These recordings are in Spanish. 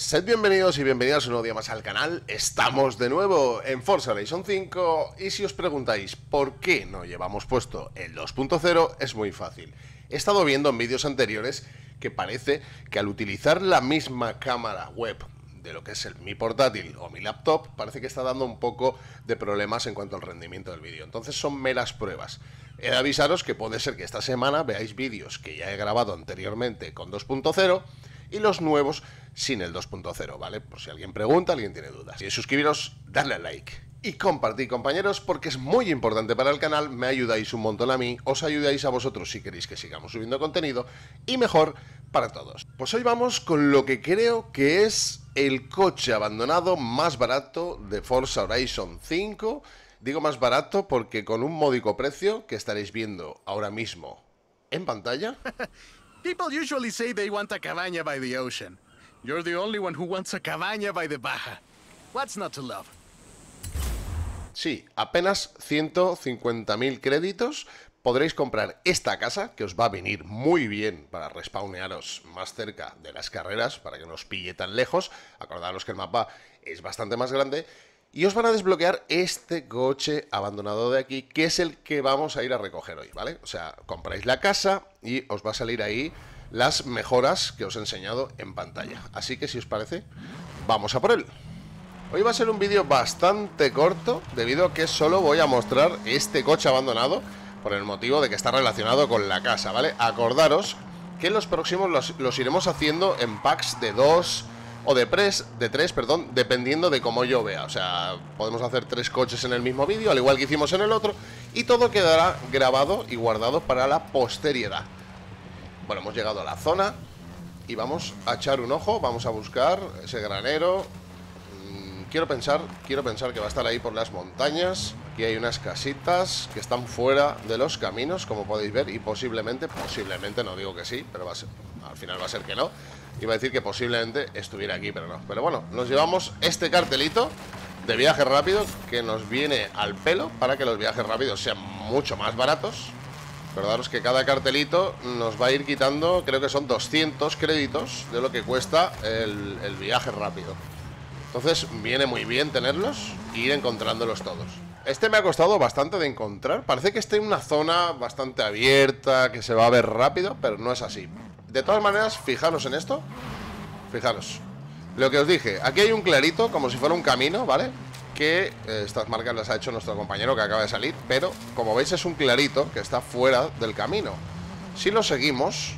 Sed bienvenidos y bienvenidas un nuevo día más al canal. Estamos de nuevo en Forza Horizon 5 y si os preguntáis por qué no llevamos puesto el 2.0 es muy fácil. He estado viendo en vídeos anteriores que parece que al utilizar la misma cámara web de lo que es el, mi portátil o mi laptop, parece que está dando un poco de problemas en cuanto al rendimiento del vídeo. Entonces son meras pruebas. He de avisaros que puede ser que esta semana veáis vídeos que ya he grabado anteriormente con 2.0 y los nuevos sin el 2.0, ¿vale? Por si alguien pregunta, alguien tiene dudas. Y suscribiros, darle a like. Y compartid, compañeros, porque es muy importante para el canal, me ayudáis un montón a mí, os ayudáis a vosotros si queréis que sigamos subiendo contenido, y mejor para todos. Pues hoy vamos con lo que creo que es el coche abandonado más barato de Forza Horizon 5. Digo más barato porque con un módico precio que estaréis viendo ahora mismo en pantalla. People usually say they want a cabaña by the ocean. You're the only one who wants a cabaña by Sí, apenas 150.000 créditos podréis comprar esta casa, que os va a venir muy bien para respawnearos más cerca de las carreras, para que no os pille tan lejos. Acordaros que el mapa es bastante más grande. Y os van a desbloquear este coche abandonado de aquí, que es el que vamos a ir a recoger hoy, ¿vale? O sea, compráis la casa y os va a salir ahí las mejoras que os he enseñado en pantalla. Así que si os parece, vamos a por él. Hoy va a ser un vídeo bastante corto debido a que solo voy a mostrar este coche abandonado por el motivo de que está relacionado con la casa, ¿vale? Acordaros que en los próximos los, iremos haciendo en packs de 2 o de 3, de tres, perdón, dependiendo de cómo yo vea. O sea, podemos hacer tres coches en el mismo vídeo, al igual que hicimos en el otro, y todo quedará grabado y guardado para la posteridad. Bueno, hemos llegado a la zona y vamos a echar un ojo, vamos a buscar ese granero. Mm, quiero pensar, quiero pensar que va a estar ahí por las montañas. Aquí hay unas casitas que están fuera de los caminos, como podéis ver, y posiblemente, posiblemente, no digo que sí, pero va al final va a ser que no. Iba a decir que posiblemente estuviera aquí, pero no. Pero bueno, nos llevamos este cartelito de viaje rápido que nos viene al pelo para que los viajes rápidos sean mucho más baratos Recordaros que cada cartelito nos va a ir quitando, creo que son 200 créditos de lo que cuesta el, viaje rápido. Entonces viene muy bien tenerlos e ir encontrándolos todos. Este me ha costado bastante de encontrar. Parece que está en una zona bastante abierta, que se va a ver rápido, pero no es así. De todas maneras, fijaros en esto. Fijaros. Lo que os dije, aquí hay un clarito, como si fuera un camino, ¿vale? que eh, estas marcas las ha hecho nuestro compañero que acaba de salir, pero como veis es un clarito que está fuera del camino. Si lo seguimos,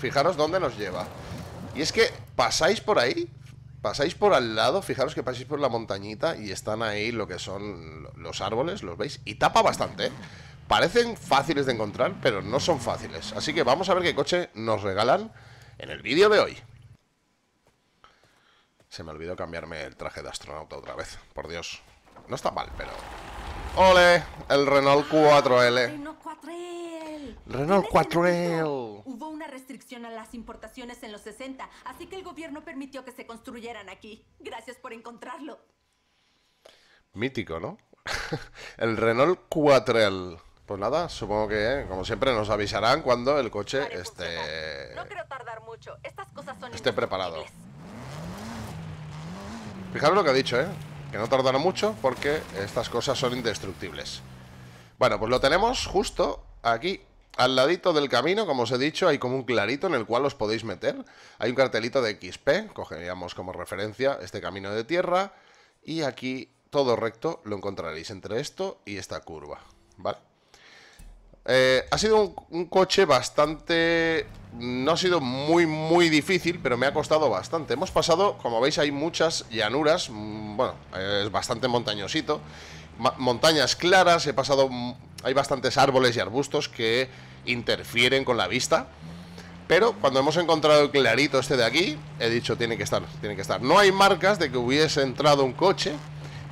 fijaros dónde nos lleva. Y es que pasáis por ahí, pasáis por al lado, fijaros que pasáis por la montañita y están ahí lo que son los árboles, los veis, y tapa bastante, ¿eh? Parecen fáciles de encontrar, pero no son fáciles. Así que vamos a ver qué coche nos regalan en el vídeo de hoy. Se me olvidó cambiarme el traje de astronauta otra vez. Por Dios. No está mal, pero... ¡Ole! El Renault 4L. Renault 4L. Hubo una restricción a las importaciones en los 60, así que el gobierno permitió que se construyeran aquí. Gracias por encontrarlo. Mítico, ¿no? el Renault 4L. Pues nada, supongo que, como siempre, nos avisarán cuando el coche esté... No creo tardar mucho. Estas cosas son esté preparado. Fijaros lo que ha dicho, ¿eh? Que no tardará mucho porque estas cosas son indestructibles. Bueno, pues lo tenemos justo aquí al ladito del camino, como os he dicho, hay como un clarito en el cual os podéis meter. Hay un cartelito de XP, cogeríamos como referencia este camino de tierra. Y aquí, todo recto, lo encontraréis entre esto y esta curva, ¿vale? Eh, ha sido un, coche bastante no ha sido muy, muy difícil, pero me ha costado bastante. Hemos pasado, como veis, hay muchas llanuras, mm, bueno, eh, es bastante montañosito, montañas claras, he pasado, mm, hay bastantes árboles y arbustos que interfieren con la vista. Pero cuando hemos encontrado el clarito este de aquí, he dicho, tiene que estar, tiene que estar. No hay marcas de que hubiese entrado un coche,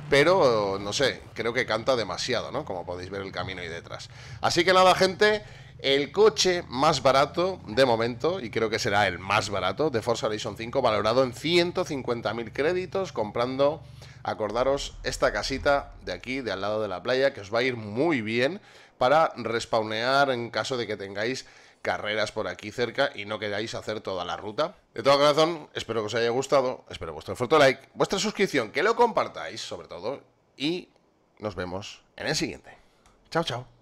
pero no sé, creo que canta demasiado, ¿no? Como podéis ver el camino ahí detrás. Así que nada, gente, el coche más barato de momento, y creo que será el más barato, de Forza Horizon 5, valorado en 150.000 créditos, comprando, acordaros, esta casita de aquí, de al lado de la playa, que os va a ir muy bien para respawnear en caso de que tengáis carreras por aquí cerca y no queráis hacer toda la ruta. De todo corazón, espero que os haya gustado, espero vuestro fuerte like, vuestra suscripción, que lo compartáis sobre todo, y nos vemos en el siguiente. Chao, chao.